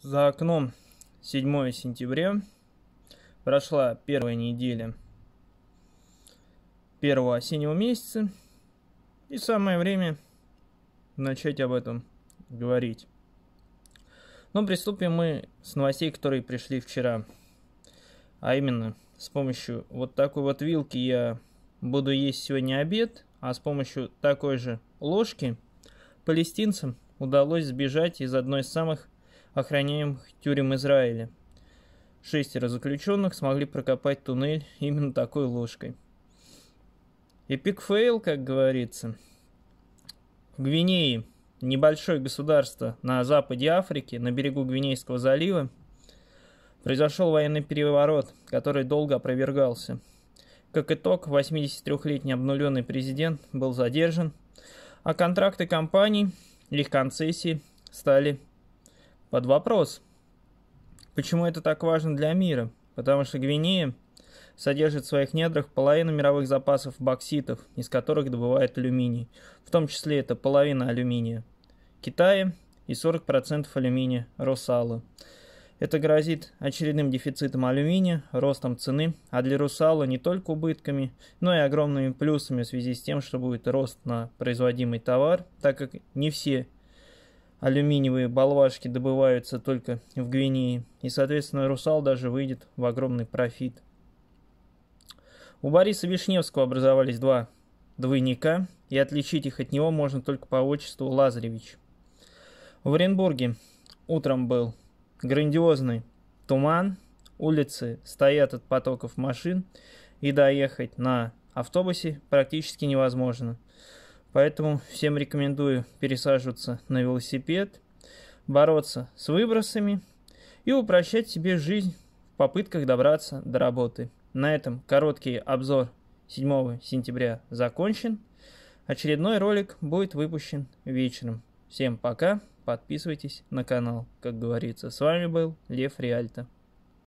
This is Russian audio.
За окном 7 сентября. Прошла первая неделя первого осеннего месяца. И самое время начать об этом говорить. Но приступим мы с новостей, которые пришли вчера. А именно, с помощью вот такой вот вилки я буду есть сегодня обед, а с помощью такой же ложки палестинцам удалось сбежать из одной из самых охраняемых тюрем Израиля. Шестеро заключенных смогли прокопать туннель именно такой ложкой. Эпик фейл, как говорится. В Гвинее, небольшое государство на западе Африки, на берегу Гвинейского залива, произошел военный переворот, который долго опровергался. Как итог, 83-летний обнуленный президент был задержан, а контракты компаний, их концессии стали под вопрос. Почему это так важно для мира? Потому что Гвинея содержит в своих недрах половину мировых запасов бокситов, из которых добывает алюминий. В том числе это половина алюминия. Китая и 40% алюминия Росала. Это грозит очередным дефицитом алюминия, ростом цены, а для Русала не только убытками, но и огромными плюсами в связи с тем, что будет рост на производимый товар, так как не все алюминиевые болвашки добываются только в Гвинее, и, соответственно, русал даже выйдет в огромный профит. У Бориса Вишневского образовались два двойника, и отличить их от него можно только по отчеству Лазаревич. В Оренбурге утром был грандиозный туман, улицы стоят от потоков машин, и доехать на автобусе практически невозможно – Поэтому всем рекомендую пересаживаться на велосипед, бороться с выбросами и упрощать себе жизнь в попытках добраться до работы. На этом короткий обзор 7 сентября закончен. Очередной ролик будет выпущен вечером. Всем пока, подписывайтесь на канал. Как говорится, с вами был Лев Реальто.